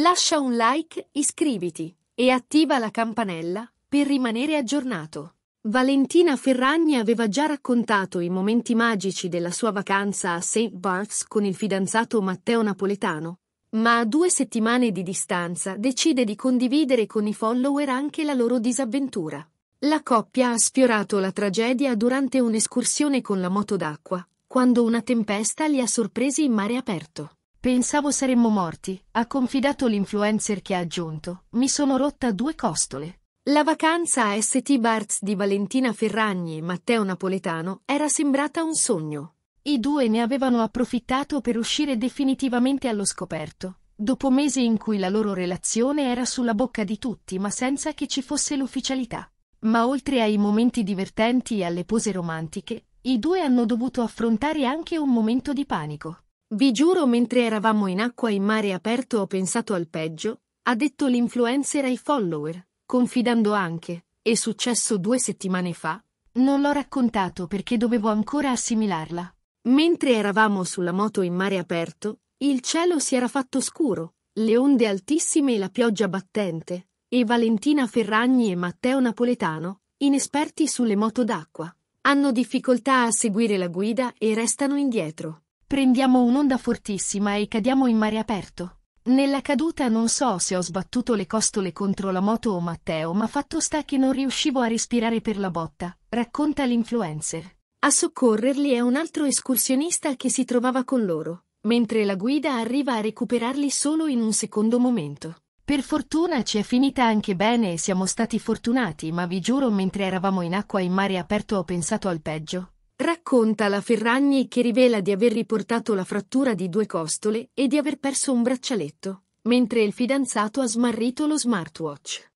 Lascia un like, iscriviti e attiva la campanella per rimanere aggiornato. Valentina Ferragni aveva già raccontato i momenti magici della sua vacanza a St. Bart's con il fidanzato Matteo Napoletano, ma a due settimane di distanza decide di condividere con i follower anche la loro disavventura. La coppia ha sfiorato la tragedia durante un'escursione con la moto d'acqua, quando una tempesta li ha sorpresi in mare aperto. Pensavo saremmo morti, ha confidato l'influencer che ha aggiunto. Mi sono rotta due costole. La vacanza a ST Barts di Valentina Ferragni e Matteo Napoletano era sembrata un sogno. I due ne avevano approfittato per uscire definitivamente allo scoperto, dopo mesi in cui la loro relazione era sulla bocca di tutti ma senza che ci fosse l'ufficialità. Ma oltre ai momenti divertenti e alle pose romantiche, i due hanno dovuto affrontare anche un momento di panico. Vi giuro mentre eravamo in acqua in mare aperto ho pensato al peggio, ha detto l'influencer ai follower, confidando anche, è successo due settimane fa, non l'ho raccontato perché dovevo ancora assimilarla. Mentre eravamo sulla moto in mare aperto, il cielo si era fatto scuro, le onde altissime e la pioggia battente, e Valentina Ferragni e Matteo Napoletano, inesperti sulle moto d'acqua, hanno difficoltà a seguire la guida e restano indietro. Prendiamo un'onda fortissima e cadiamo in mare aperto. Nella caduta non so se ho sbattuto le costole contro la moto o Matteo, ma fatto sta che non riuscivo a respirare per la botta, racconta l'influencer. A soccorrerli è un altro escursionista che si trovava con loro, mentre la guida arriva a recuperarli solo in un secondo momento. Per fortuna ci è finita anche bene e siamo stati fortunati, ma vi giuro mentre eravamo in acqua in mare aperto ho pensato al peggio. Racconta la Ferragni che rivela di aver riportato la frattura di due costole e di aver perso un braccialetto, mentre il fidanzato ha smarrito lo smartwatch.